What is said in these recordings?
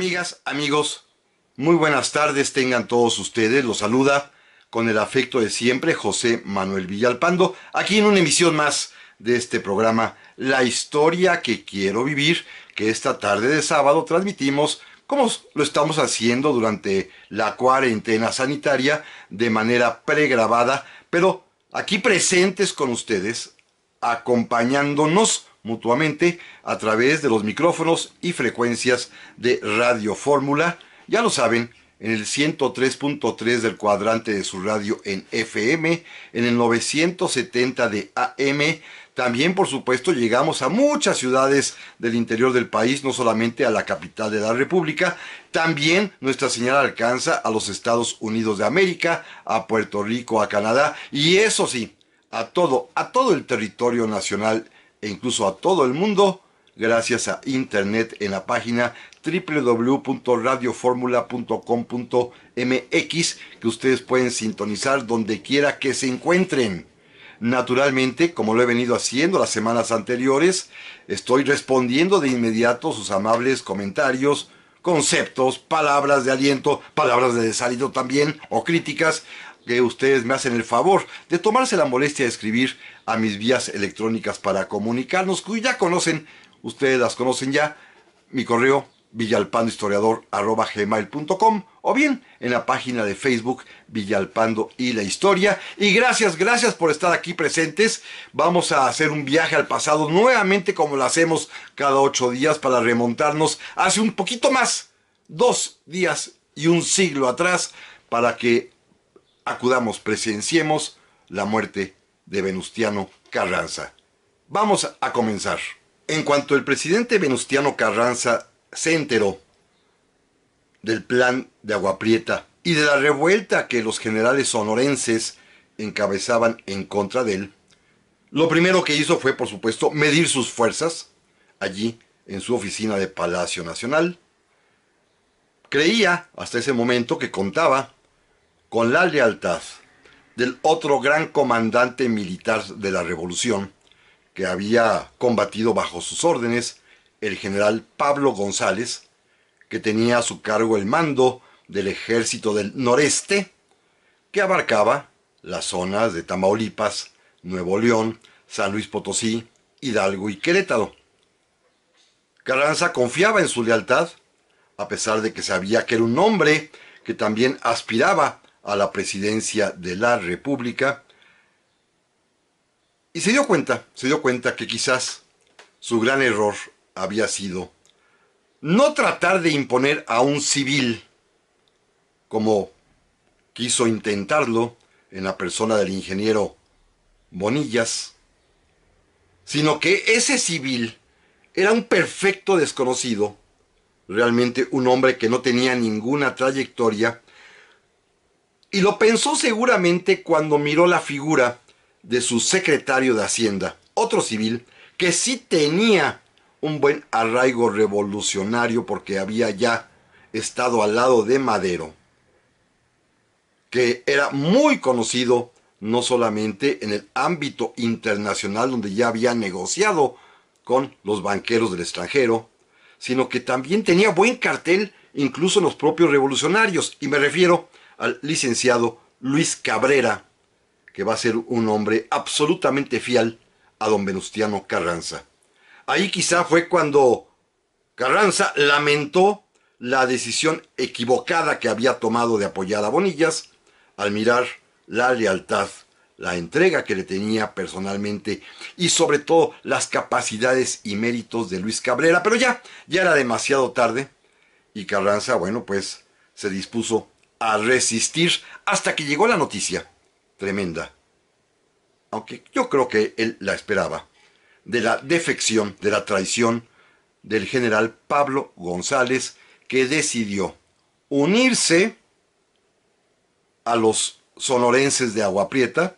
Amigas, amigos, muy buenas tardes tengan todos ustedes. Los saluda con el afecto de siempre José Manuel Villalpando, aquí en una emisión más de este programa La historia que quiero vivir, que esta tarde de sábado transmitimos como lo estamos haciendo durante la cuarentena sanitaria de manera pregrabada, pero aquí presentes con ustedes, acompañándonos mutuamente a través de los micrófonos y frecuencias de Radio Fórmula, ya lo saben, en el 103.3 del cuadrante de su radio en FM, en el 970 de AM. También, por supuesto, llegamos a muchas ciudades del interior del país, no solamente a la capital de la República. También nuestra señal alcanza a los Estados Unidos de América, a Puerto Rico, a Canadá y eso sí, a todo, a todo el territorio nacional e incluso a todo el mundo gracias a internet en la página www.radioformula.com.mx que ustedes pueden sintonizar donde quiera que se encuentren. Naturalmente, como lo he venido haciendo las semanas anteriores, estoy respondiendo de inmediato sus amables comentarios, conceptos, palabras de aliento, palabras de desaliento también o críticas que ustedes me hacen el favor de tomarse la molestia de escribir a mis vías electrónicas para comunicarnos, que ya conocen, ustedes las conocen ya, mi correo villalpandohistoriador.com o bien en la página de Facebook Villalpando y la Historia. Y gracias, gracias por estar aquí presentes. Vamos a hacer un viaje al pasado nuevamente como lo hacemos cada ocho días para remontarnos hace un poquito más, dos días y un siglo atrás, para que acudamos, presenciemos la muerte de Venustiano Carranza. Vamos a comenzar. En cuanto el presidente Venustiano Carranza se enteró del plan de Prieta y de la revuelta que los generales sonorenses encabezaban en contra de él, lo primero que hizo fue, por supuesto, medir sus fuerzas allí en su oficina de Palacio Nacional. Creía hasta ese momento que contaba con la lealtad del otro gran comandante militar de la revolución que había combatido bajo sus órdenes, el general Pablo González, que tenía a su cargo el mando del ejército del noreste, que abarcaba las zonas de Tamaulipas, Nuevo León, San Luis Potosí, Hidalgo y Querétaro. Carranza confiaba en su lealtad, a pesar de que sabía que era un hombre que también aspiraba a la presidencia de la República. Y se dio cuenta, se dio cuenta que quizás su gran error había sido no tratar de imponer a un civil como quiso intentarlo en la persona del ingeniero Bonillas, sino que ese civil era un perfecto desconocido, realmente un hombre que no tenía ninguna trayectoria y lo pensó seguramente cuando miró la figura de su secretario de Hacienda, otro civil, que sí tenía un buen arraigo revolucionario porque había ya estado al lado de Madero, que era muy conocido no solamente en el ámbito internacional donde ya había negociado con los banqueros del extranjero, sino que también tenía buen cartel incluso en los propios revolucionarios, y me refiero al licenciado Luis Cabrera, que va a ser un hombre absolutamente fiel a don Venustiano Carranza. Ahí quizá fue cuando Carranza lamentó la decisión equivocada que había tomado de apoyar a Bonillas al mirar la lealtad, la entrega que le tenía personalmente y sobre todo las capacidades y méritos de Luis Cabrera. Pero ya, ya era demasiado tarde y Carranza, bueno, pues se dispuso a resistir hasta que llegó la noticia, tremenda, aunque yo creo que él la esperaba, de la defección, de la traición del general Pablo González, que decidió unirse a los sonorenses de Agua Prieta,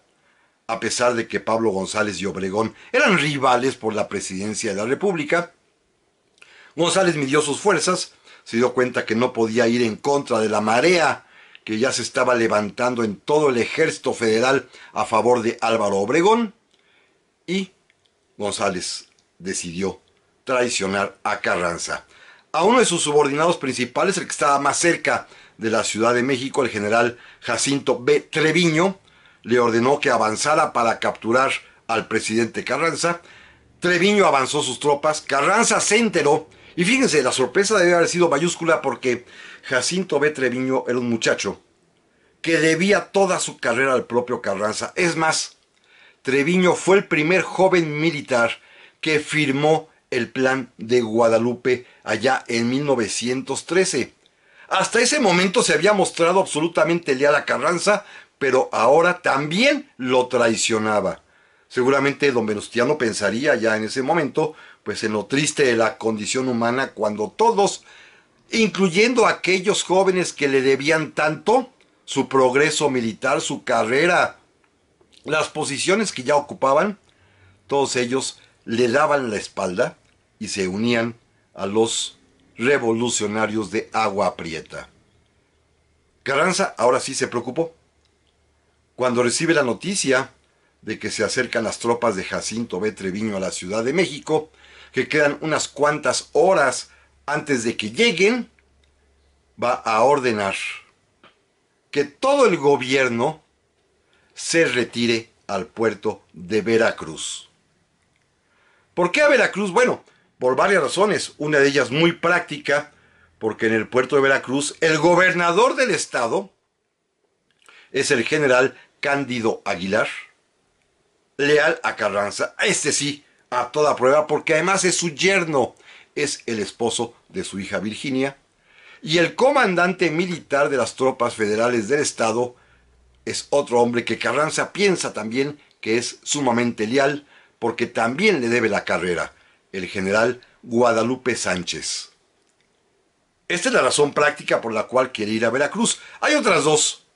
a pesar de que Pablo González y Obregón eran rivales por la presidencia de la República. González midió sus fuerzas, se dio cuenta que no podía ir en contra de la marea que ya se estaba levantando en todo el ejército federal a favor de Álvaro Obregón y González decidió traicionar a Carranza. A uno de sus subordinados principales, el que estaba más cerca de la Ciudad de México, el general Jacinto B. Treviño, le ordenó que avanzara para capturar al presidente Carranza. Treviño avanzó sus tropas, Carranza se enteró y fíjense, la sorpresa debe haber sido mayúscula porque Jacinto B. Treviño era un muchacho que debía toda su carrera al propio Carranza. Es más, Treviño fue el primer joven militar que firmó el plan de Guadalupe allá en 1913. Hasta ese momento se había mostrado absolutamente leal a Carranza, pero ahora también lo traicionaba. Seguramente don Venustiano pensaría ya en ese momento, pues en lo triste de la condición humana cuando todos incluyendo aquellos jóvenes que le debían tanto, su progreso militar, su carrera, las posiciones que ya ocupaban, todos ellos le daban la espalda y se unían a los revolucionarios de agua prieta. Carranza ahora sí se preocupó. Cuando recibe la noticia de que se acercan las tropas de Jacinto B. a la Ciudad de México, que quedan unas cuantas horas antes de que lleguen, va a ordenar que todo el gobierno se retire al puerto de Veracruz. ¿Por qué a Veracruz? Bueno, por varias razones. Una de ellas muy práctica, porque en el puerto de Veracruz el gobernador del estado es el general Cándido Aguilar, leal a Carranza. Este sí, a toda prueba, porque además es su yerno, es el esposo de su hija Virginia, y el comandante militar de las tropas federales del estado es otro hombre que Carranza piensa también que es sumamente leal porque también le debe la carrera, el general Guadalupe Sánchez. Esta es la razón práctica por la cual quiere ir a Veracruz. Hay otras dos,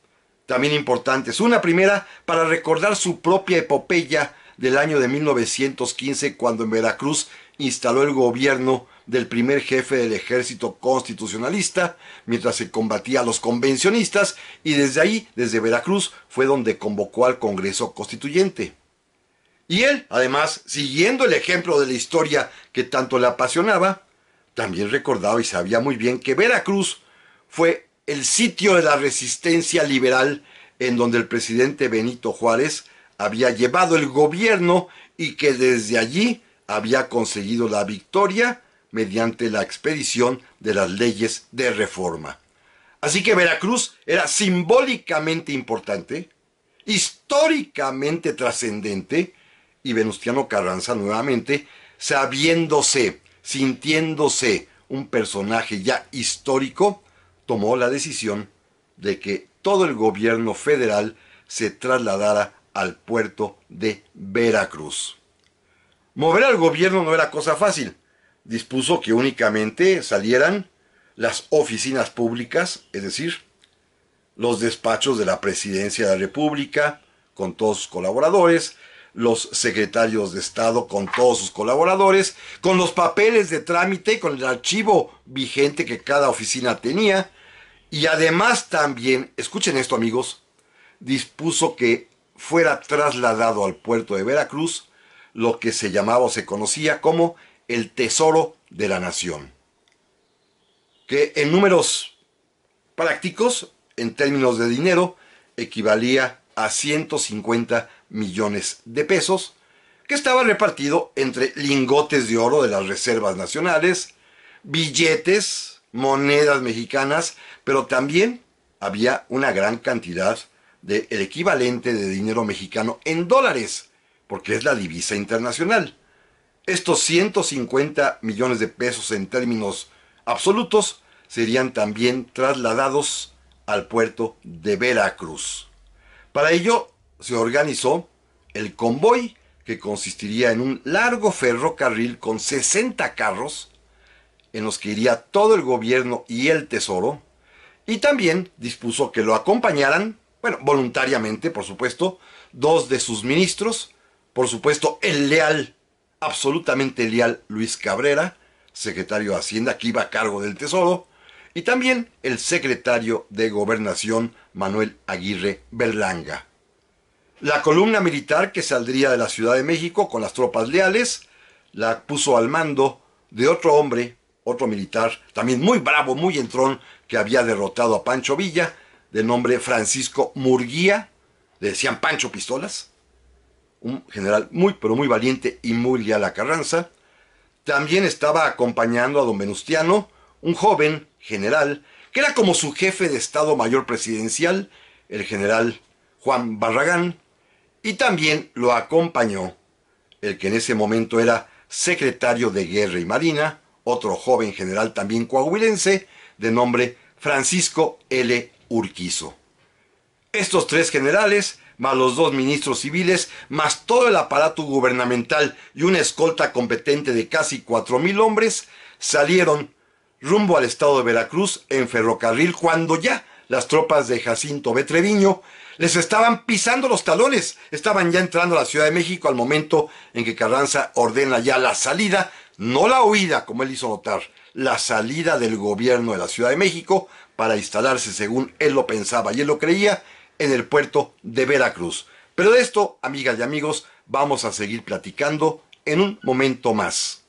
también importantes. Una primera, para recordar su propia epopeya del año de 1915, cuando en Veracruz instaló el gobierno del primer jefe del ejército constitucionalista, mientras se combatía a los convencionistas, y desde ahí, desde Veracruz, fue donde convocó al Congreso Constituyente. Y él, además, siguiendo el ejemplo de la historia que tanto le apasionaba, también recordaba y sabía muy bien que Veracruz fue el sitio de la resistencia liberal en donde el presidente Benito Juárez había llevado el gobierno y que desde allí había conseguido la victoria mediante la expedición de las leyes de reforma. Así que Veracruz era simbólicamente importante, históricamente trascendente, y Venustiano Carranza nuevamente, sabiéndose, sintiéndose un personaje ya histórico, tomó la decisión de que todo el gobierno federal se trasladara al puerto de Veracruz. Mover al gobierno no era cosa fácil. Dispuso que únicamente salieran las oficinas públicas, es decir, los despachos de la Presidencia de la República, con todos sus colaboradores, los secretarios de Estado con todos sus colaboradores, con los papeles de trámite, con el archivo vigente que cada oficina tenía, y además también, escuchen esto amigos, dispuso que fuera trasladado al puerto de Veracruz lo que se llamaba o se conocía como el tesoro de la nación. Que en números prácticos, en términos de dinero, equivalía a 150 millones de pesos, que estaba repartido entre lingotes de oro de las reservas nacionales, billetes, monedas mexicanas, pero también había una gran cantidad del equivalente de dinero mexicano en dólares, porque es la divisa internacional. Estos 150 millones de pesos en términos absolutos serían también trasladados al puerto de Veracruz. Para ello se organizó el convoy que consistiría en un largo ferrocarril con 60 carros en los que iría todo el gobierno y el tesoro, y también dispuso que lo acompañaran, bueno, voluntariamente por supuesto, dos de sus ministros, por supuesto, el leal, absolutamente leal Luis Cabrera, secretario de Hacienda, que iba a cargo del Tesoro, y también el secretario de Gobernación, Manuel Aguirre Berlanga. La columna militar que saldría de la Ciudad de México con las tropas leales la puso al mando de otro hombre, otro militar, también muy bravo, muy entrón, que había derrotado a Pancho Villa, de nombre Francisco Murguía, le decían Pancho Pistolas, un general muy, pero muy valiente y muy leal a Carranza. También estaba acompañando a don Venustiano, un joven general, que era como su jefe de Estado Mayor Presidencial, el general Juan Barragán, y también lo acompañó el que en ese momento era secretario de Guerra y Marina, otro joven general también coahuilense, de nombre Francisco L. Urquizo. Estos tres generales más los dos ministros civiles, más todo el aparato gubernamental y una escolta competente de casi 4.000 hombres, salieron rumbo al estado de Veracruz en ferrocarril cuando ya las tropas de Jacinto Betreviño... les estaban pisando los talones, estaban ya entrando a la Ciudad de México al momento en que Carranza ordena ya la salida, no la huida, como él hizo notar, la salida del gobierno de la Ciudad de México para instalarse según él lo pensaba y él lo creía en el puerto de Veracruz. Pero de esto, amigas y amigos, vamos a seguir platicando en un momento más.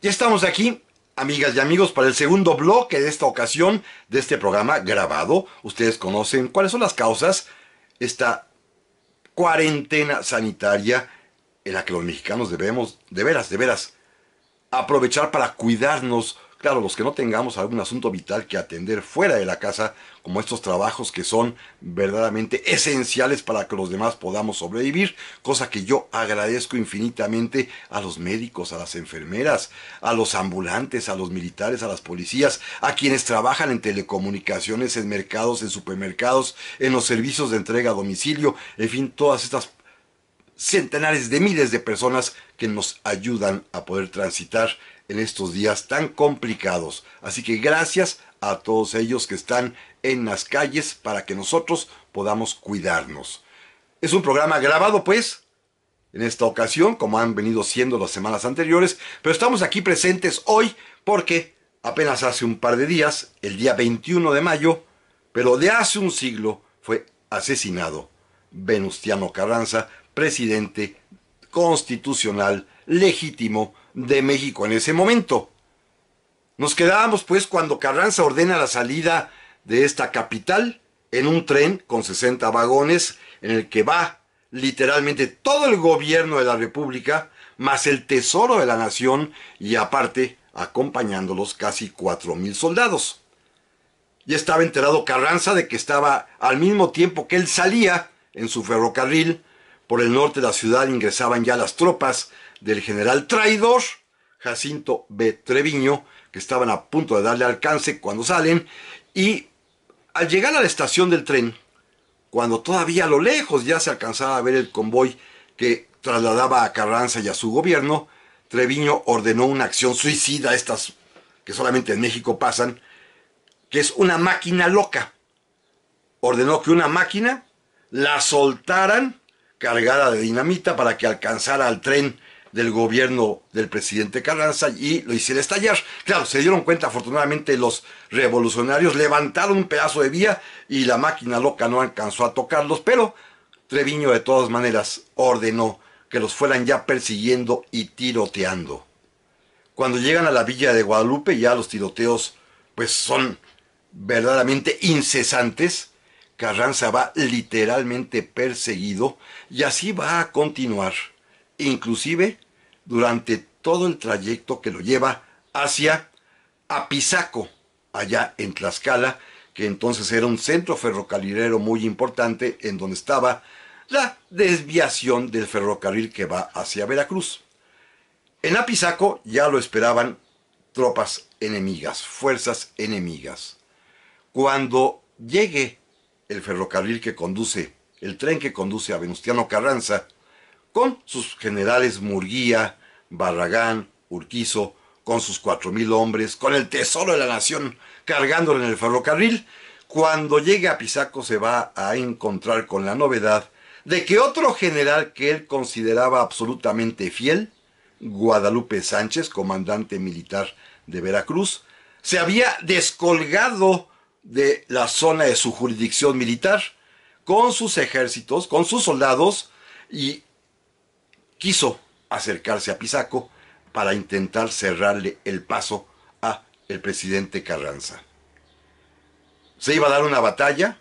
Ya estamos aquí, amigas y amigos, para el segundo bloque de esta ocasión de este programa grabado. Ustedes conocen cuáles son las causas esta cuarentena sanitaria en la que los mexicanos debemos, de veras, de veras, aprovechar para cuidarnos. Claro, los que no tengamos algún asunto vital que atender fuera de la casa, como estos trabajos que son verdaderamente esenciales para que los demás podamos sobrevivir, cosa que yo agradezco infinitamente a los médicos, a las enfermeras, a los ambulantes, a los militares, a las policías, a quienes trabajan en telecomunicaciones, en mercados, en supermercados, en los servicios de entrega a domicilio, en fin, todas estas centenares de miles de personas que nos ayudan a poder transitar en estos días tan complicados. Así que gracias a todos ellos que están en las calles para que nosotros podamos cuidarnos. Es un programa grabado, pues, en esta ocasión, como han venido siendo las semanas anteriores, pero estamos aquí presentes hoy porque apenas hace un par de días, el día 21 de mayo, pero de hace un siglo, fue asesinado Venustiano Carranza, presidente constitucional legítimo de México en ese momento. Nos quedábamos pues cuando Carranza ordena la salida de esta capital en un tren con 60 vagones en el que va literalmente todo el gobierno de la República más el tesoro de la nación y aparte acompañándolos casi mil soldados. Y estaba enterado Carranza de que estaba al mismo tiempo que él salía en su ferrocarril por el norte de la ciudad ingresaban ya las tropas del general traidor Jacinto B. Treviño que estaban a punto de darle alcance cuando salen y al llegar a la estación del tren, cuando todavía a lo lejos ya se alcanzaba a ver el convoy que trasladaba a Carranza y a su gobierno, Treviño ordenó una acción suicida, estas que solamente en México pasan, que es una máquina loca. Ordenó que una máquina la soltaran cargada de dinamita para que alcanzara al tren del gobierno del presidente Carranza y lo hiciera estallar. Claro, se dieron cuenta, afortunadamente los revolucionarios levantaron un pedazo de vía y la máquina loca no alcanzó a tocarlos, pero Treviño de todas maneras ordenó que los fueran ya persiguiendo y tiroteando. Cuando llegan a la villa de Guadalupe ya los tiroteos pues son verdaderamente incesantes. Carranza va literalmente perseguido y así va a continuar, inclusive durante todo el trayecto que lo lleva hacia Apizaco, allá en Tlaxcala, que entonces era un centro ferrocarrilero muy importante en donde estaba la desviación del ferrocarril que va hacia Veracruz. En Apizaco ya lo esperaban tropas enemigas, fuerzas enemigas. Cuando llegue el ferrocarril que conduce, el tren que conduce a Venustiano Carranza con sus generales Murguía, Barragán, Urquizo, con sus cuatro mil hombres, con el tesoro de la nación cargándolo en el ferrocarril, cuando llega a Pisaco se va a encontrar con la novedad de que otro general que él consideraba absolutamente fiel, Guadalupe Sánchez, comandante militar de Veracruz, se había descolgado de la zona de su jurisdicción militar con sus ejércitos, con sus soldados, y quiso acercarse a Pisaco para intentar cerrarle el paso a el presidente Carranza. Se iba a dar una batalla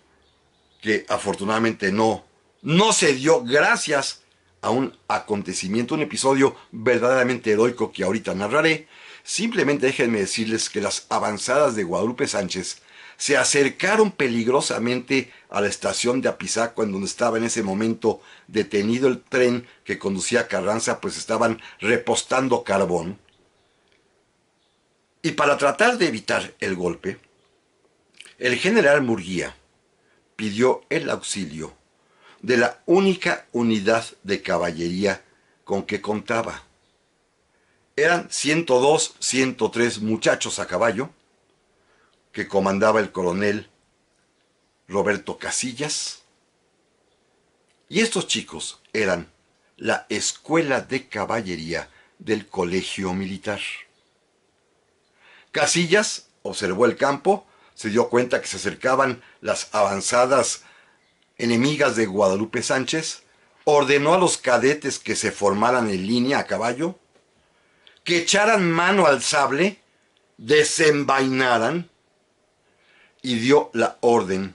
que afortunadamente no no se dio gracias a un acontecimiento, un episodio verdaderamente heroico que ahorita narraré. Simplemente déjenme decirles que las avanzadas de Guadalupe Sánchez se acercaron peligrosamente a la estación de Apizaco, en donde estaba en ese momento detenido el tren que conducía Carranza, pues estaban repostando carbón. Y para tratar de evitar el golpe, el general Murguía pidió el auxilio de la única unidad de caballería con que contaba. Eran 102, 103 muchachos a caballo, que comandaba el coronel Roberto Casillas. Y estos chicos eran la escuela de caballería del colegio militar. Casillas observó el campo, se dio cuenta que se acercaban las avanzadas enemigas de Guadalupe Sánchez, ordenó a los cadetes que se formaran en línea a caballo, que echaran mano al sable, desenvainaran y dio la orden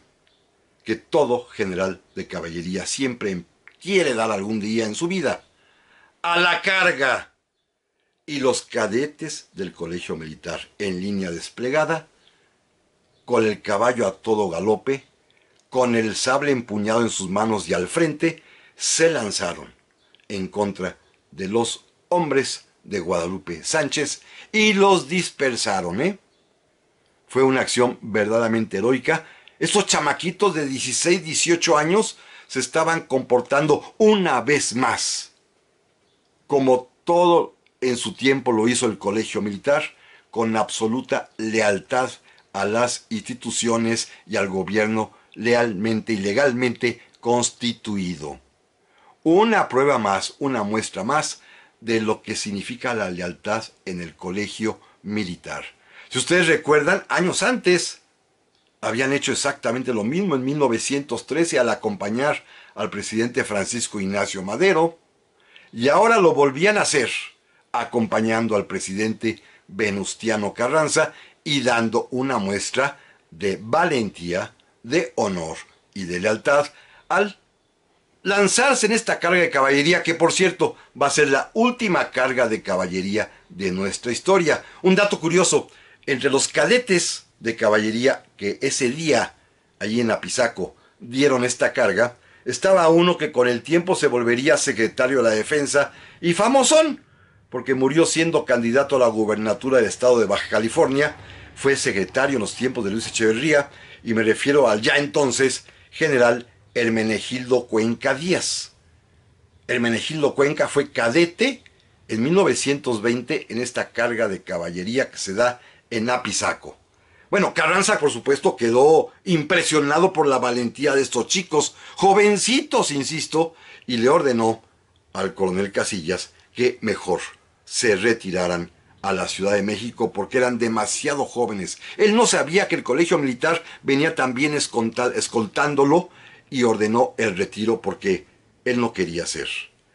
que todo general de caballería siempre quiere dar algún día en su vida. A la carga. Y los cadetes del colegio militar en línea desplegada, con el caballo a todo galope, con el sable empuñado en sus manos y al frente, se lanzaron en contra de los hombres de Guadalupe Sánchez y los dispersaron, ¿eh? Fue una acción verdaderamente heroica. Esos chamaquitos de 16, 18 años se estaban comportando una vez más como todo en su tiempo lo hizo el colegio militar, con absoluta lealtad a las instituciones y al gobierno lealmente y legalmente constituido. Una prueba más, una muestra más de lo que significa la lealtad en el colegio militar. Si ustedes recuerdan, años antes habían hecho exactamente lo mismo en 1913 al acompañar al presidente Francisco Ignacio Madero y ahora lo volvían a hacer acompañando al presidente Venustiano Carranza y dando una muestra de valentía, de honor y de lealtad al lanzarse en esta carga de caballería que por cierto va a ser la última carga de caballería de nuestra historia. Un dato curioso, entre los cadetes de caballería que ese día allí en Apizaco dieron esta carga, estaba uno que con el tiempo se volvería secretario de la defensa y famosón, porque murió siendo candidato a la gubernatura del estado de Baja California, fue secretario en los tiempos de Luis Echeverría y me refiero al ya entonces general Hermenegildo Cuenca Díaz. Hermenegildo Cuenca fue cadete en 1920 en esta carga de caballería que se da en Apizaco. Bueno, Carranza, por supuesto, quedó impresionado por la valentía de estos chicos, jovencitos, insisto, y le ordenó al coronel Casillas que mejor se retiraran a la Ciudad de México porque eran demasiado jóvenes. Él no sabía que el colegio militar venía también escoltándolo y ordenó el retiro porque él no quería ser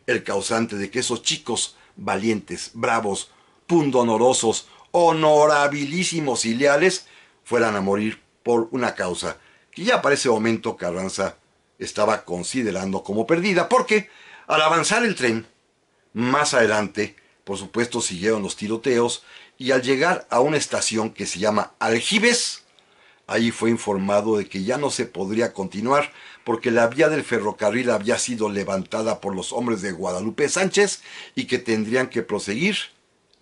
el causante de que esos chicos valientes, bravos, pundonorosos, honorabilísimos y leales fueran a morir por una causa que ya para ese momento Carranza estaba considerando como perdida, porque al avanzar el tren, más adelante, por supuesto, siguieron los tiroteos y al llegar a una estación que se llama Aljibes, ahí fue informado de que ya no se podría continuar porque la vía del ferrocarril había sido levantada por los hombres de Guadalupe Sánchez y que tendrían que proseguir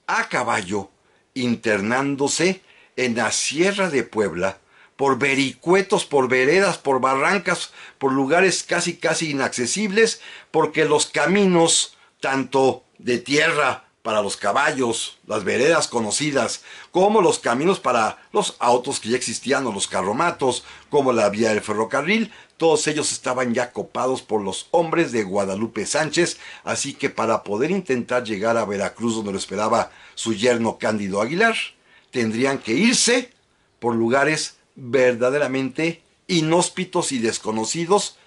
a caballo internándose en la sierra de Puebla, por vericuetos, por veredas, por barrancas, por lugares casi casi inaccesibles, porque los caminos, tanto de tierra para los caballos, las veredas conocidas, como los caminos para los autos que ya existían o los carromatos, como la vía del ferrocarril, todos ellos estaban ya copados por los hombres de Guadalupe Sánchez, así que para poder intentar llegar a Veracruz donde lo esperaba su yerno Cándido Aguilar, tendrían que irse por lugares verdaderamente inhóspitos y desconocidos,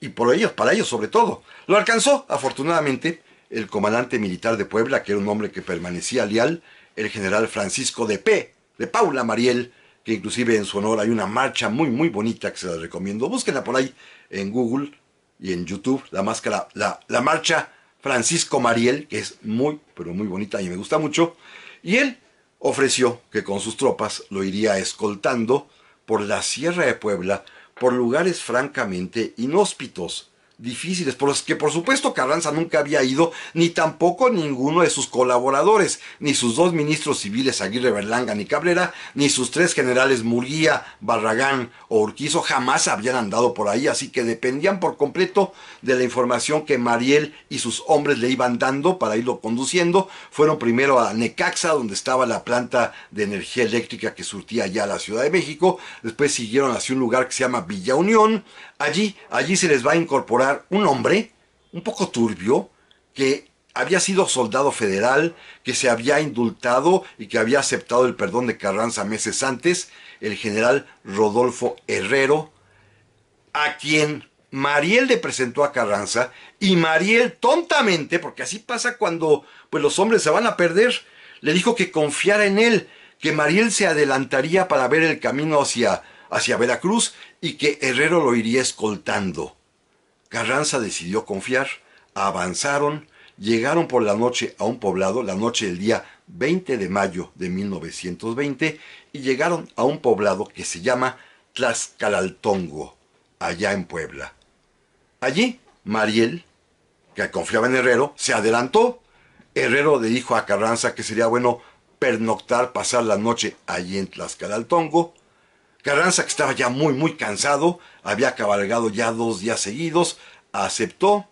y por ellos, para ellos sobre todo. Lo alcanzó, afortunadamente, el comandante militar de Puebla, que era un hombre que permanecía leal, el general Francisco de P. de Paula Mariel, que inclusive en su honor hay una marcha muy muy bonita que se la recomiendo. Búsquenla por ahí en Google y en YouTube, la máscara, la, la marcha Francisco Mariel, que es muy, pero muy bonita y me gusta mucho. Y él ofreció que con sus tropas lo iría escoltando por la Sierra de Puebla, por lugares francamente inhóspitos, difíciles, por los que por supuesto Carranza nunca había ido, ni tampoco ninguno de sus colaboradores, ni sus dos ministros civiles Aguirre Berlanga ni Cabrera, ni sus tres generales Murguía, Barragán o Urquizo jamás habían andado por ahí, así que dependían por completo de la información que Mariel y sus hombres le iban dando para irlo conduciendo. Fueron primero a Necaxa, donde estaba la planta de energía eléctrica que surtía ya la Ciudad de México, después siguieron hacia un lugar que se llama Villa Unión, Allí, allí se les va a incorporar un hombre un poco turbio que había sido soldado federal, que se había indultado y que había aceptado el perdón de Carranza meses antes, el general Rodolfo Herrero, a quien Mariel le presentó a Carranza y Mariel tontamente, porque así pasa cuando pues los hombres se van a perder, le dijo que confiara en él, que Mariel se adelantaría para ver el camino hacia hacia Veracruz y que Herrero lo iría escoltando. Carranza decidió confiar, avanzaron, llegaron por la noche a un poblado, la noche del día 20 de mayo de 1920, y llegaron a un poblado que se llama Tlaxcalaltongo, allá en Puebla. Allí, Mariel, que confiaba en Herrero, se adelantó. Herrero le dijo a Carranza que sería bueno pernoctar, pasar la noche allí en Tlaxcalaltongo. Carranza, que estaba ya muy, muy cansado, había cabalgado ya dos días seguidos, aceptó.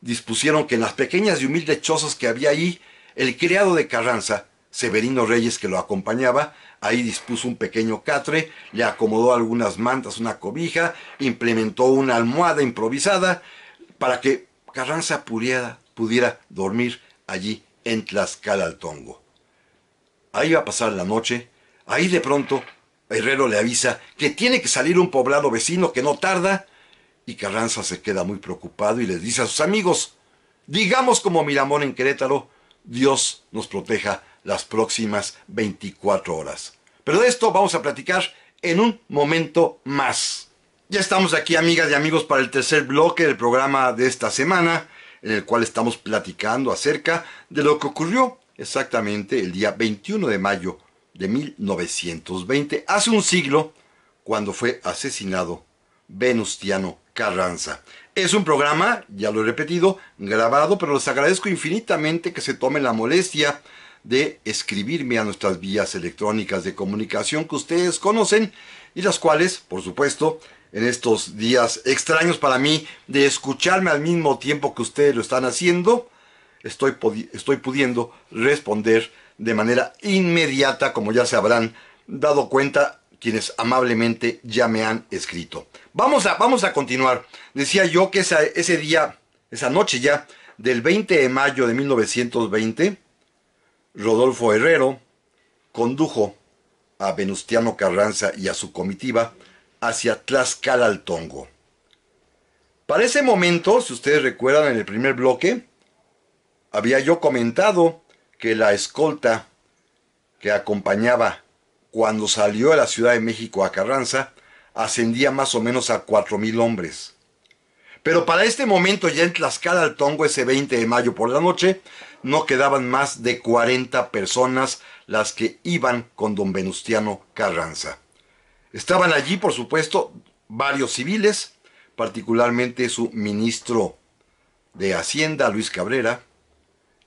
Dispusieron que en las pequeñas y humildes chozas que había ahí, el criado de Carranza, Severino Reyes, que lo acompañaba, ahí dispuso un pequeño catre, le acomodó algunas mantas, una cobija, implementó una almohada improvisada para que Carranza pudiera, pudiera dormir allí en Tlaxcala al Tongo. Ahí va a pasar la noche, ahí de pronto Herrero le avisa que tiene que salir un poblado vecino que no tarda y Carranza se queda muy preocupado y le dice a sus amigos, digamos como Miramón en Querétaro, Dios nos proteja las próximas 24 horas. Pero de esto vamos a platicar en un momento más. Ya estamos aquí, amigas y amigos, para el tercer bloque del programa de esta semana, en el cual estamos platicando acerca de lo que ocurrió exactamente el día 21 de mayo de 1920, hace un siglo, cuando fue asesinado Venustiano Carranza. Es un programa, ya lo he repetido, grabado, pero les agradezco infinitamente que se tomen la molestia de escribirme a nuestras vías electrónicas de comunicación que ustedes conocen y las cuales, por supuesto, en estos días extraños para mí de escucharme al mismo tiempo que ustedes lo están haciendo, estoy, estoy pudiendo responder de manera inmediata, como ya se habrán dado cuenta quienes amablemente ya me han escrito. Vamos a, vamos a continuar. Decía yo que ese día, esa noche ya, del 20 de mayo de 1920, Rodolfo Herrero condujo a Venustiano Carranza y a su comitiva hacia Tlaxcala al Tongo. Para ese momento, si ustedes recuerdan en el primer bloque, había yo comentado que la escolta que acompañaba cuando salió de la Ciudad de México a Carranza ascendía más o menos a 4.000 hombres. Pero para este momento ya en Tlaxcala al Tongo ese 20 de mayo por la noche no quedaban más de 40 personas las que iban con don Venustiano Carranza. Estaban allí, por supuesto, varios civiles, particularmente su ministro de Hacienda, Luis Cabrera,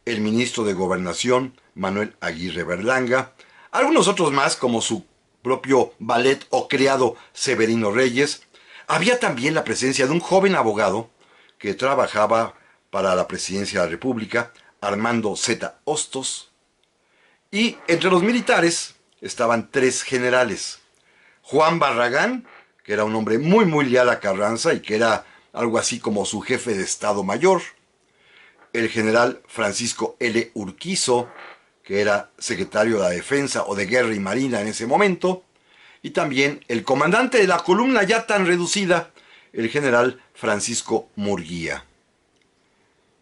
el ministro de Gobernación, Manuel Aguirre Berlanga, algunos otros más como su propio ballet o criado Severino Reyes, había también la presencia de un joven abogado que trabajaba para la presidencia de la República, Armando Z. Hostos, y entre los militares estaban tres generales, Juan Barragán, que era un hombre muy muy leal a Carranza y que era algo así como su jefe de Estado Mayor, el general Francisco L. Urquizo, que era secretario de la Defensa o de Guerra y Marina en ese momento, y también el comandante de la columna ya tan reducida, el general Francisco Murguía.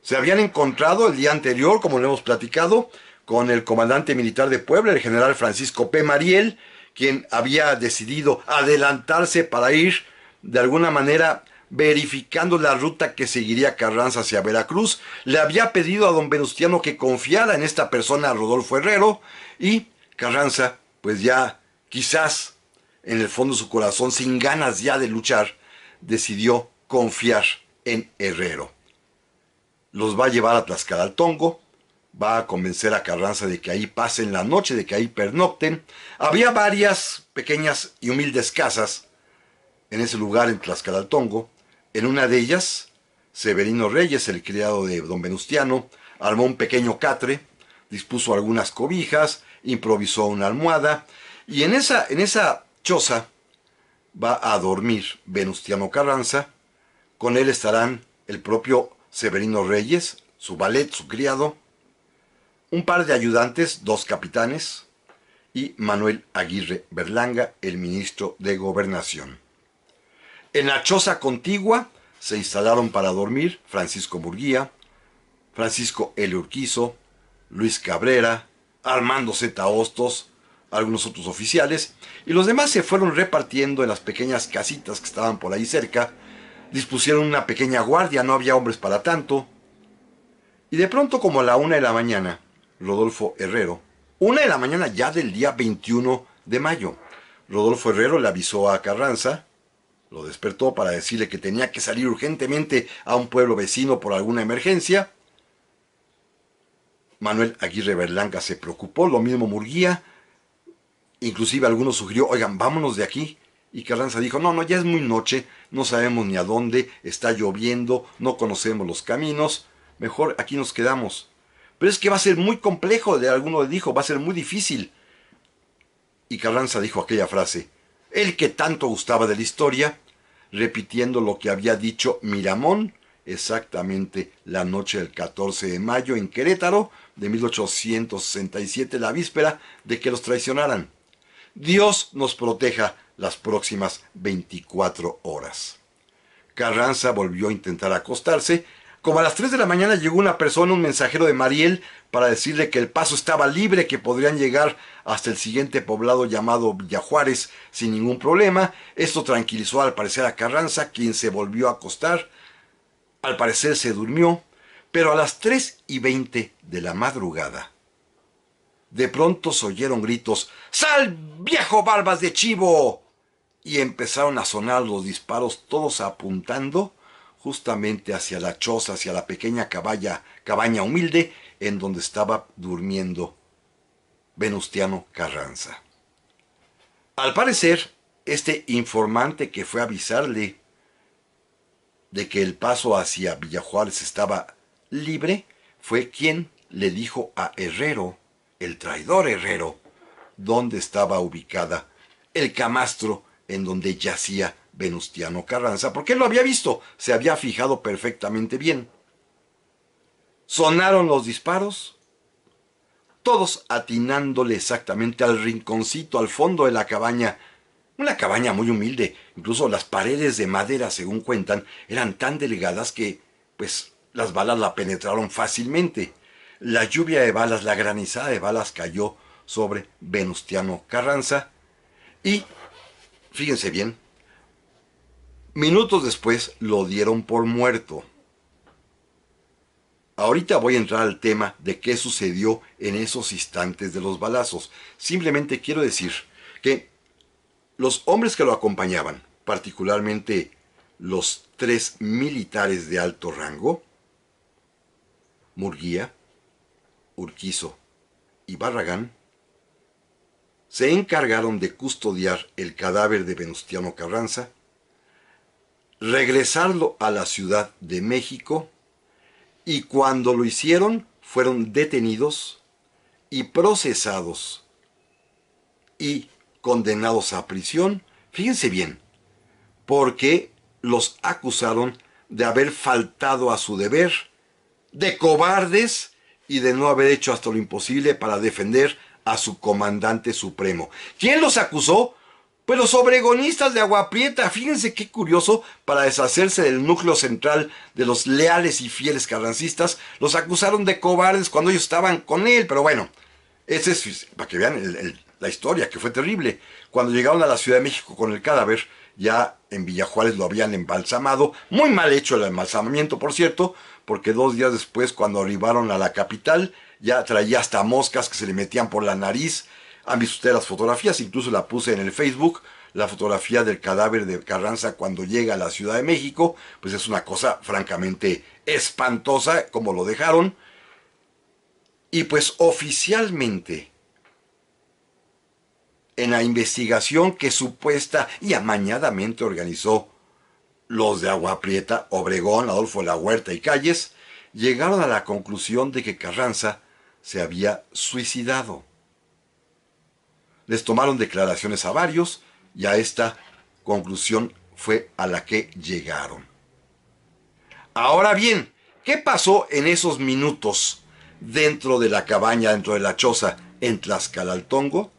Se habían encontrado el día anterior, como lo hemos platicado, con el comandante militar de Puebla, el general Francisco P. Mariel, quien había decidido adelantarse para ir de alguna manera verificando la ruta que seguiría Carranza hacia Veracruz, le había pedido a don Venustiano que confiara en esta persona, Rodolfo Herrero, y Carranza, pues ya quizás en el fondo de su corazón, sin ganas ya de luchar, decidió confiar en Herrero. Los va a llevar a Tlaxcala Tongo, va a convencer a Carranza de que ahí pasen la noche, de que ahí pernocten. Había varias pequeñas y humildes casas en ese lugar en Tlaxcala Tongo, en una de ellas, Severino Reyes, el criado de don Venustiano, armó un pequeño catre, dispuso algunas cobijas, improvisó una almohada, y en esa, en esa choza va a dormir Venustiano Carranza, con él estarán el propio Severino Reyes, su ballet, su criado, un par de ayudantes, dos capitanes, y Manuel Aguirre Berlanga, el ministro de Gobernación. En la choza contigua se instalaron para dormir Francisco Murguía, Francisco L. Urquizo, Luis Cabrera, Armando Z. Hostos, algunos otros oficiales, y los demás se fueron repartiendo en las pequeñas casitas que estaban por ahí cerca. Dispusieron una pequeña guardia, no había hombres para tanto. Y de pronto, como a la una de la mañana, Rodolfo Herrero, una de la mañana ya del día 21 de mayo, Rodolfo Herrero le avisó a Carranza lo despertó para decirle que tenía que salir urgentemente a un pueblo vecino por alguna emergencia. Manuel Aguirre Berlanga se preocupó, lo mismo Murguía. Inclusive alguno sugirió, oigan, vámonos de aquí. Y Carranza dijo, no, no, ya es muy noche, no sabemos ni a dónde, está lloviendo, no conocemos los caminos, mejor aquí nos quedamos. Pero es que va a ser muy complejo, de alguno le dijo, va a ser muy difícil. Y Carranza dijo aquella frase, el que tanto gustaba de la historia, repitiendo lo que había dicho Miramón exactamente la noche del 14 de mayo en Querétaro de 1867, la víspera de que los traicionaran. Dios nos proteja las próximas 24 horas. Carranza volvió a intentar acostarse como a las 3 de la mañana llegó una persona, un mensajero de Mariel, para decirle que el paso estaba libre, que podrían llegar hasta el siguiente poblado llamado Villajuárez sin ningún problema. Esto tranquilizó al parecer a Carranza, quien se volvió a acostar. Al parecer se durmió, pero a las 3 y 20 de la madrugada, de pronto se oyeron gritos, ¡Sal, viejo barbas de chivo! Y empezaron a sonar los disparos, todos apuntando justamente hacia la choza, hacia la pequeña caballa, cabaña humilde en donde estaba durmiendo Venustiano Carranza. Al parecer, este informante que fue a avisarle de que el paso hacia Villajuárez estaba libre fue quien le dijo a Herrero, el traidor Herrero, dónde estaba ubicada el camastro en donde yacía Venustiano Carranza, porque él lo había visto, se había fijado perfectamente bien. Sonaron los disparos, todos atinándole exactamente al rinconcito, al fondo de la cabaña. Una cabaña muy humilde, incluso las paredes de madera, según cuentan, eran tan delgadas que, pues, las balas la penetraron fácilmente. La lluvia de balas, la granizada de balas cayó sobre Venustiano Carranza y, fíjense bien, Minutos después lo dieron por muerto. Ahorita voy a entrar al tema de qué sucedió en esos instantes de los balazos. Simplemente quiero decir que los hombres que lo acompañaban, particularmente los tres militares de alto rango, Murguía, Urquizo y Barragán, se encargaron de custodiar el cadáver de Venustiano Carranza regresarlo a la Ciudad de México y cuando lo hicieron fueron detenidos y procesados y condenados a prisión, fíjense bien, porque los acusaron de haber faltado a su deber, de cobardes y de no haber hecho hasta lo imposible para defender a su comandante supremo. ¿Quién los acusó? Pues los obregonistas de Agua Prieta, fíjense qué curioso, para deshacerse del núcleo central de los leales y fieles carrancistas, los acusaron de cobardes cuando ellos estaban con él, pero bueno, ese es, para que vean la historia, que fue terrible. Cuando llegaron a la Ciudad de México con el cadáver, ya en Villajuárez lo habían embalsamado, muy mal hecho el embalsamamiento, por cierto, porque dos días después, cuando arribaron a la capital, ya traía hasta moscas que se le metían por la nariz, han visto ustedes las fotografías, incluso la puse en el Facebook, la fotografía del cadáver de Carranza cuando llega a la Ciudad de México, pues es una cosa francamente espantosa como lo dejaron. Y pues oficialmente, en la investigación que supuesta y amañadamente organizó los de Agua Prieta, Obregón, Adolfo La Huerta y Calles, llegaron a la conclusión de que Carranza se había suicidado les tomaron declaraciones a varios y a esta conclusión fue a la que llegaron. Ahora bien, ¿qué pasó en esos minutos dentro de la cabaña, dentro de la choza en Tlaxcalaltongo?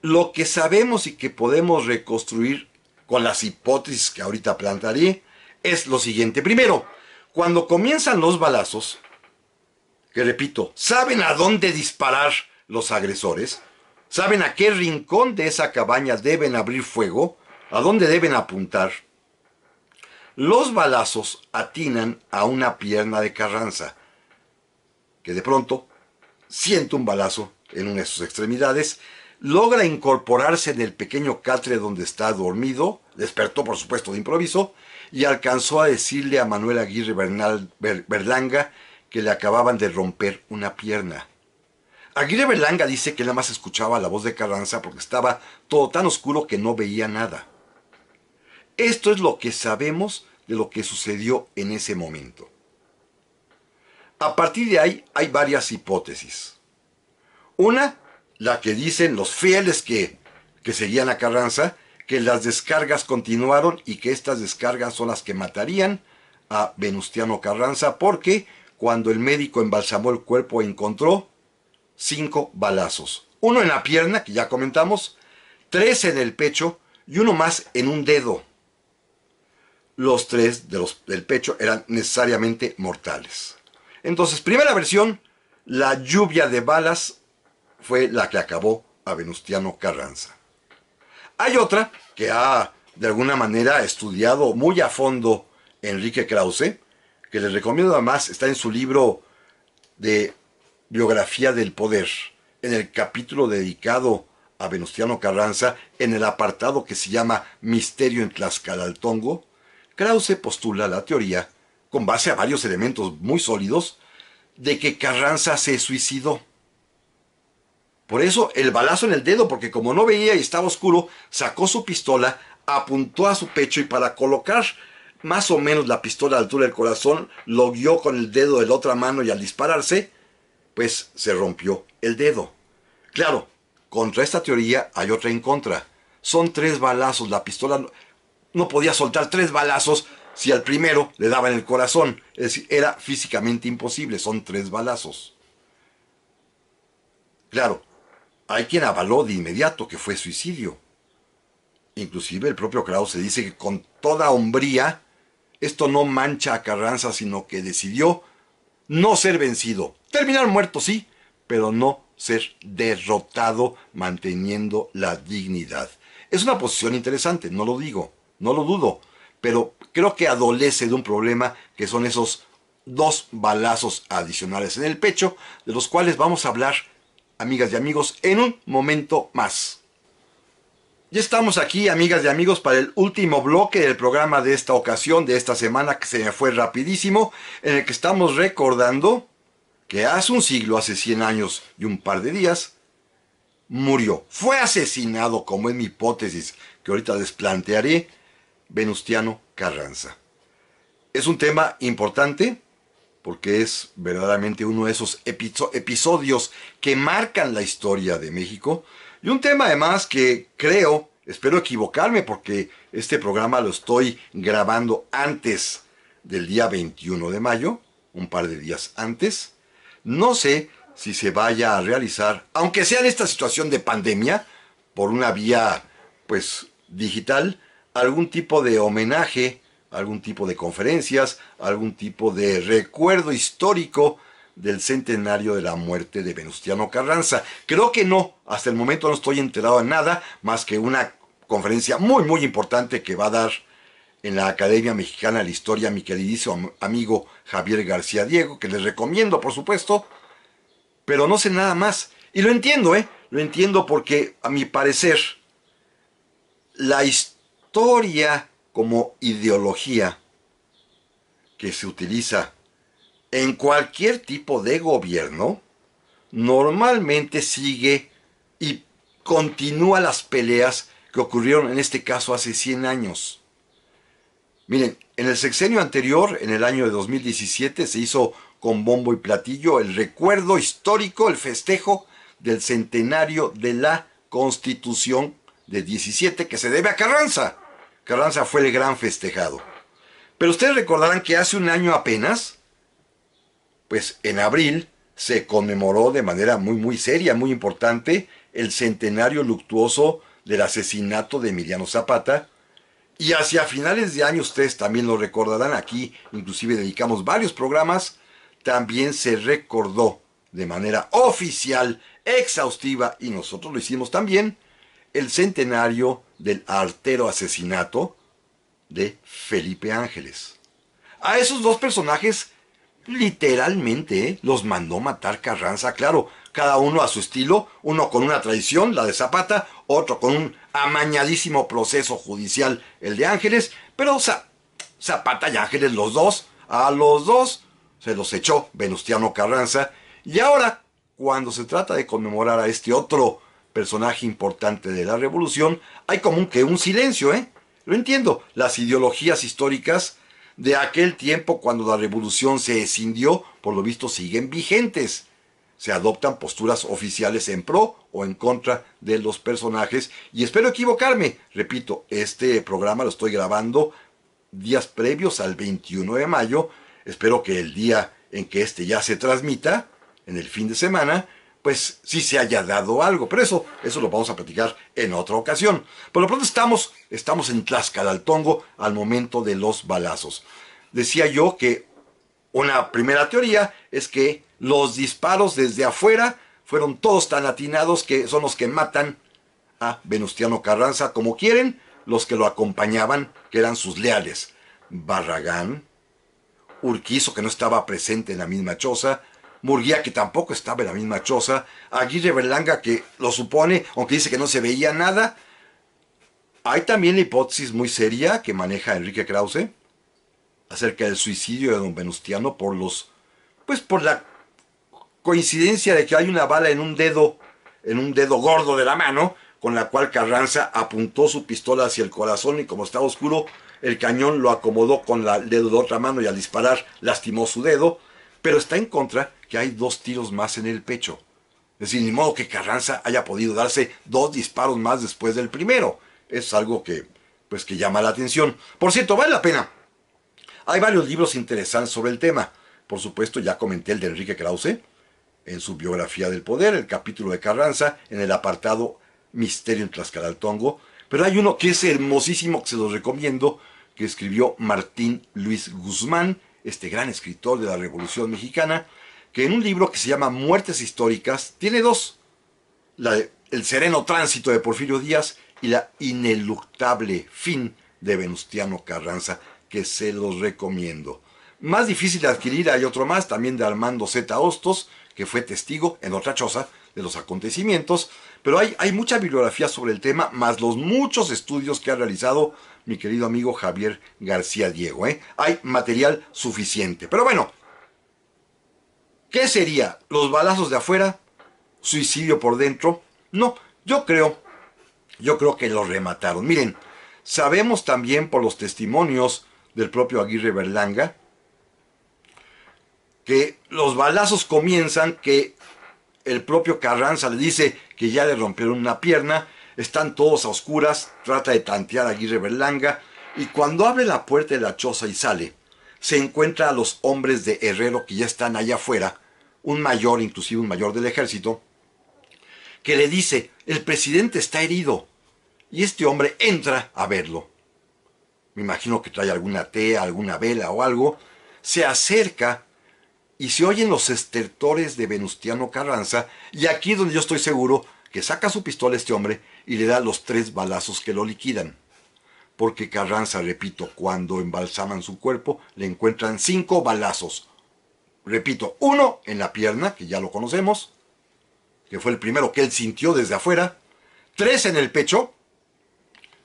Lo que sabemos y que podemos reconstruir con las hipótesis que ahorita plantaré es lo siguiente. Primero, cuando comienzan los balazos, que repito, saben a dónde disparar los agresores, saben a qué rincón de esa cabaña deben abrir fuego, a dónde deben apuntar. Los balazos atinan a una pierna de Carranza, que de pronto siente un balazo en una de sus extremidades, logra incorporarse en el pequeño catre donde está dormido, despertó por supuesto de improviso, y alcanzó a decirle a Manuel Aguirre Bernal, Berlanga que le acababan de romper una pierna. Aguirre Belanga dice que nada más escuchaba la voz de Carranza porque estaba todo tan oscuro que no veía nada. Esto es lo que sabemos de lo que sucedió en ese momento. A partir de ahí hay varias hipótesis. Una, la que dicen los fieles que, que seguían a Carranza, que las descargas continuaron y que estas descargas son las que matarían a Venustiano Carranza porque cuando el médico embalsamó el cuerpo encontró cinco balazos. Uno en la pierna, que ya comentamos, tres en el pecho y uno más en un dedo. Los tres de los, del pecho eran necesariamente mortales. Entonces, primera versión, la lluvia de balas fue la que acabó a Venustiano Carranza. Hay otra que ha de alguna manera estudiado muy a fondo Enrique Krause, que les recomiendo además, está en su libro de Biografía del Poder, en el capítulo dedicado a Venustiano Carranza, en el apartado que se llama Misterio en Tlaxcalaltongo Krause postula la teoría, con base a varios elementos muy sólidos, de que Carranza se suicidó. Por eso el balazo en el dedo, porque como no veía y estaba oscuro, sacó su pistola, apuntó a su pecho y para colocar más o menos la pistola a la altura del corazón, lo guió con el dedo de la otra mano y al dispararse, pues se rompió el dedo. Claro, contra esta teoría hay otra en contra. Son tres balazos, la pistola no, podía soltar tres balazos si al primero le daban el corazón. Es decir, era físicamente imposible, son tres balazos. Claro, hay quien avaló de inmediato que fue suicidio. Inclusive el propio se dice que con toda hombría esto no mancha a Carranza, sino que decidió no ser vencido. Terminar muerto, sí, pero no ser derrotado manteniendo la dignidad. Es una posición interesante, no lo digo, no lo dudo, pero creo que adolece de un problema que son esos dos balazos adicionales en el pecho, de los cuales vamos a hablar, amigas y amigos, en un momento más. Ya estamos aquí, amigas y amigos, para el último bloque del programa de esta ocasión, de esta semana que se me fue rapidísimo, en el que estamos recordando que hace un siglo, hace 100 años y un par de días, murió. Fue asesinado, como es mi hipótesis, que ahorita les plantearé, Venustiano Carranza. Es un tema importante porque es verdaderamente uno de esos episodios que marcan la historia de México, y un tema además que creo, espero equivocarme porque este programa lo estoy grabando antes del día 21 de mayo, un par de días antes. No sé si se vaya a realizar, aunque sea en esta situación de pandemia, por una vía pues digital, algún tipo de homenaje, algún tipo de conferencias, algún tipo de recuerdo histórico del centenario de la muerte de Venustiano Carranza. Creo que no, hasta el momento no estoy enterado de nada más que una conferencia muy, muy importante que va a dar en la Academia Mexicana de la Historia mi queridísimo amigo Javier García Diego, que les recomiendo, por supuesto, pero no sé nada más. Y lo entiendo, ¿eh? Lo entiendo porque, a mi parecer, la historia como ideología que se utiliza en cualquier tipo de gobierno, normalmente sigue y continúa las peleas que ocurrieron en este caso hace 100 años. Miren, en el sexenio anterior, en el año de 2017, se hizo con bombo y platillo el recuerdo histórico, el festejo del centenario de la Constitución de 17 que se debe a Carranza. Carranza fue el gran festejado. Pero ustedes recordarán que hace un año apenas, pues en abril se conmemoró de manera muy, muy seria, muy importante, el centenario luctuoso del asesinato de Emiliano Zapata. Y hacia finales de año, ustedes también lo recordarán, aquí inclusive dedicamos varios programas, también se recordó de manera oficial, exhaustiva, y nosotros lo hicimos también, el centenario del artero asesinato de Felipe Ángeles. A esos dos personajes literalmente ¿eh? los mandó matar Carranza, claro, cada uno a su estilo, uno con una traición, la de Zapata, otro con un amañadísimo proceso judicial, el de Ángeles, pero Zapata y Ángeles, los dos, a los dos se los echó Venustiano Carranza, y ahora, cuando se trata de conmemorar a este otro personaje importante de la revolución, hay como que un silencio, ¿eh? Lo entiendo, las ideologías históricas de aquel tiempo cuando la revolución se escindió, por lo visto siguen vigentes. Se adoptan posturas oficiales en pro o en contra de los personajes y espero equivocarme. Repito, este programa lo estoy grabando días previos al 21 de mayo. Espero que el día en que este ya se transmita, en el fin de semana, pues sí se haya dado algo. Pero eso, lo vamos a platicar en otra ocasión. Por lo pronto estamos, en Tlaxcala, al Tongo, al momento de los balazos. Decía yo que una primera teoría es que los disparos desde afuera fueron todos tan atinados que son los que matan a Venustiano Carranza, como quieren los que lo acompañaban, que eran sus leales. Barragán, Urquizo, que no estaba presente en la misma choza, Murguía, que tampoco estaba en la misma choza, Aguirre Berlanga, que lo supone, aunque dice que no se veía nada. Hay también la hipótesis muy seria que maneja Enrique Krause acerca del suicidio de don Venustiano por los. Pues por la coincidencia de que hay una bala en un dedo, en un dedo gordo de la mano, con la cual Carranza apuntó su pistola hacia el corazón y como estaba oscuro, el cañón lo acomodó con la, el dedo de otra mano y al disparar lastimó su dedo, pero está en contra que hay dos tiros más en el pecho. Es decir, ni modo que Carranza haya podido darse dos disparos más después del primero. Es algo que, pues, que llama la atención. Por cierto, vale la pena. Hay varios libros interesantes sobre el tema. Por supuesto, ya comenté el de Enrique Krause en su biografía del poder, el capítulo de Carranza, en el apartado Misterio en Tlaxcala Tongo. Pero hay uno que es hermosísimo, que se los recomiendo, que escribió Martín Luis Guzmán, este gran escritor de la Revolución Mexicana, que en un libro que se llama Muertes Históricas tiene dos, El sereno tránsito de Porfirio Díaz y la ineluctable fin de Venustiano Carranza, que se los recomiendo. Más difícil de adquirir hay otro más, también de Armando Z. Hostos, que fue testigo en otra choza de los acontecimientos, pero hay, hay mucha bibliografía sobre el tema, más los muchos estudios que ha realizado mi querido amigo Javier García Diego. ¿eh? Hay material suficiente. Pero bueno, ¿Qué sería? ¿Los balazos de afuera? ¿Suicidio por dentro? No, yo creo, yo creo que lo remataron. Miren, sabemos también por los testimonios del propio Aguirre Berlanga que los balazos comienzan, que el propio Carranza le dice que ya le rompieron una pierna, están todos a oscuras, trata de tantear a Aguirre Berlanga, y cuando abre la puerta de la choza y sale, se encuentra a los hombres de Herrero que ya están allá afuera, un mayor, inclusive un mayor del ejército, que le dice, el presidente está herido. Y este hombre entra a verlo. Me imagino que trae alguna tea, alguna vela o algo. Se acerca y se oyen los estertores de Venustiano Carranza. Y aquí donde yo estoy seguro que saca su pistola este hombre y le da los tres balazos que lo liquidan porque Carranza, repito, cuando embalsaman su cuerpo, le encuentran cinco balazos. Repito, uno en la pierna, que ya lo conocemos, que fue el primero que él sintió desde afuera, tres en el pecho,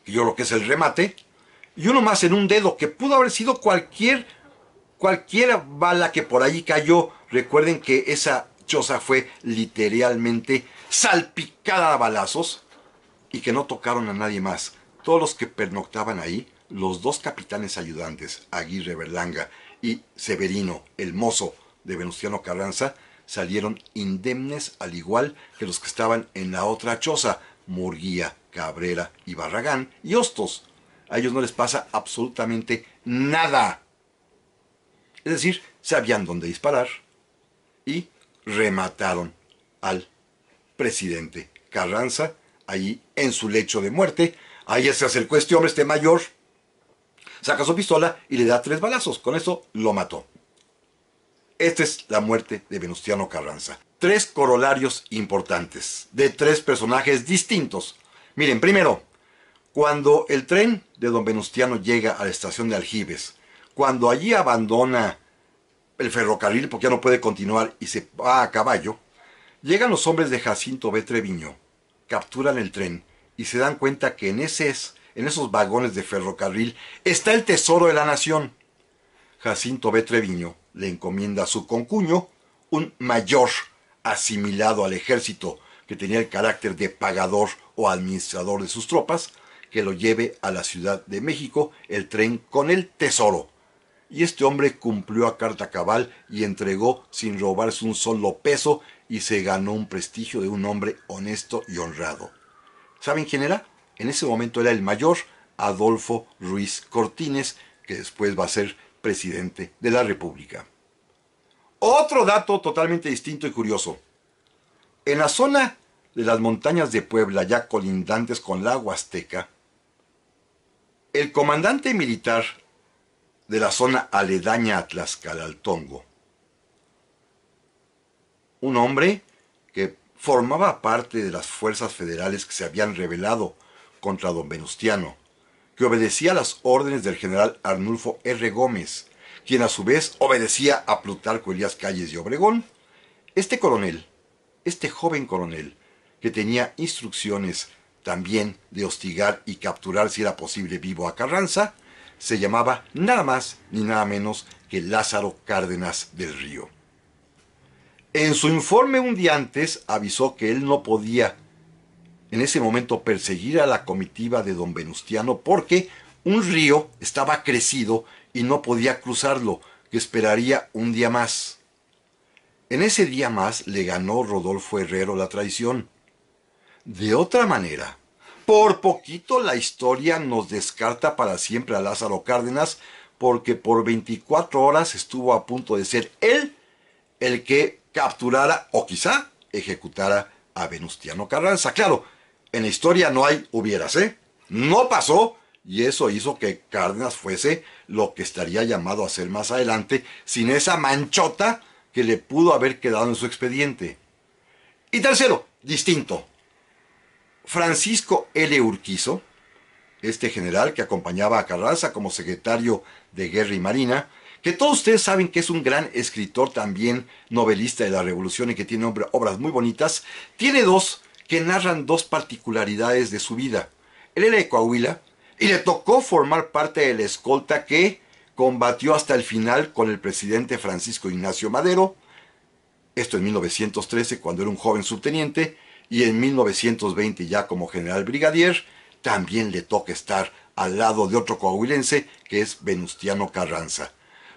que yo lo que es el remate, y uno más en un dedo, que pudo haber sido cualquier, bala que por allí cayó. Recuerden que esa choza fue literalmente salpicada a balazos y que no tocaron a nadie más. Todos los que pernoctaban ahí, los dos capitanes ayudantes, Aguirre Berlanga y Severino, el mozo de Venustiano Carranza, salieron indemnes al igual que los que estaban en la otra choza, Murguía, Cabrera y Barragán y Hostos. A ellos no les pasa absolutamente nada. Es decir, sabían dónde disparar y remataron al presidente Carranza allí en su lecho de muerte Ahí se acercó este hombre, este mayor, saca su pistola y le da tres balazos. Con eso lo mató. Esta es la muerte de Venustiano Carranza. Tres corolarios importantes de tres personajes distintos. Miren, primero, cuando el tren de don Venustiano llega a la estación de Aljibes, cuando allí abandona el ferrocarril porque ya no puede continuar y se va a caballo, llegan los hombres de Jacinto B. Treviño, capturan el tren y se dan cuenta que en, en esos vagones de ferrocarril está el tesoro de la nación. Jacinto B. Treviño le encomienda a su concuño un mayor asimilado al ejército que tenía el carácter de pagador o administrador de sus tropas, que lo lleve a la Ciudad de México el tren con el tesoro. Y este hombre cumplió a carta cabal y entregó sin robarse un solo peso y se ganó un prestigio de un hombre honesto y honrado. ¿Saben quién era? En ese momento era el mayor Adolfo Ruiz Cortines, que después va a ser presidente de la República. Otro dato totalmente distinto y curioso. En la zona de las montañas de Puebla, ya colindantes con la Huasteca, el comandante militar de la zona aledaña a Tlaxcala, un hombre que formaba parte de las fuerzas federales que se habían rebelado contra don Venustiano, que obedecía las órdenes del general Arnulfo R. Gómez, quien a su vez obedecía a Plutarco Elías Calles de Obregón. Este coronel, este joven coronel, que tenía instrucciones también de hostigar y capturar si era posible vivo a Carranza, se llamaba nada más ni nada menos que Lázaro Cárdenas del Río. En su informe un día antes avisó que él no podía en ese momento perseguir a la comitiva de don Venustiano porque un río estaba crecido y no podía cruzarlo, que esperaría un día más. En ese día más le ganó Rodolfo Herrero la traición. De otra manera, por poquito la historia nos descarta para siempre a Lázaro Cárdenas porque por 24 horas estuvo a punto de ser él el que capturara o quizá ejecutara a Venustiano Carranza. Claro, en la historia no hay hubieras, ¿eh? No pasó y eso hizo que Cárdenas fuese lo que estaría llamado a ser más adelante sin esa manchota que le pudo haber quedado en su expediente. Y tercero, distinto. Francisco L. Urquizo, este general que acompañaba a Carranza como secretario de Guerra y Marina, que todos ustedes saben que es un gran escritor también, novelista de la Revolución y que tiene obras muy bonitas, tiene dos que narran dos particularidades de su vida. Él era de Coahuila y le tocó formar parte de la escolta que combatió hasta el final con el presidente Francisco Ignacio Madero, esto en 1913 cuando era un joven subteniente, y en 1920 ya como general brigadier, también le toca estar al lado de otro coahuilense que es Venustiano Carranza.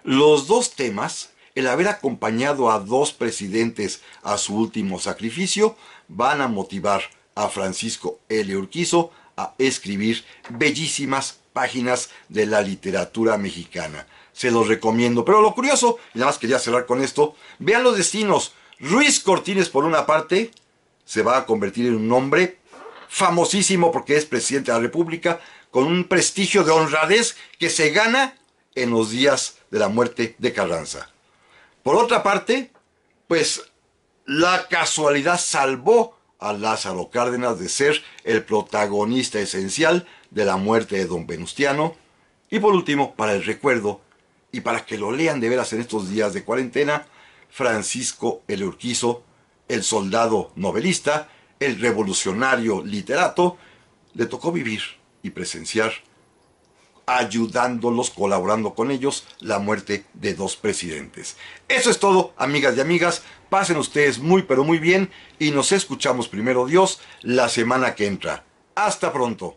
Los dos temas, el haber acompañado a dos presidentes a su último sacrificio, van a motivar a Francisco L. Urquizo a escribir bellísimas páginas de la literatura mexicana. Se los recomiendo. Pero lo curioso, y nada más quería cerrar con esto, vean los destinos. Ruiz Cortines, por una parte, se va a convertir en un hombre famosísimo porque es presidente de la República, con un prestigio de honradez que se gana en los días de la muerte de Carranza. Por otra parte, pues la casualidad salvó a Lázaro Cárdenas de ser el protagonista esencial de la muerte de don Venustiano. Y por último, para el recuerdo y para que lo lean de veras en estos días de cuarentena, Francisco el Urquizo, el soldado novelista, el revolucionario literato, le tocó vivir y presenciar ayudándolos, colaborando con ellos, la muerte de dos presidentes. Eso es todo, amigas y amigas. Pasen ustedes muy, pero muy bien y nos escuchamos primero Dios la semana que entra. Hasta pronto.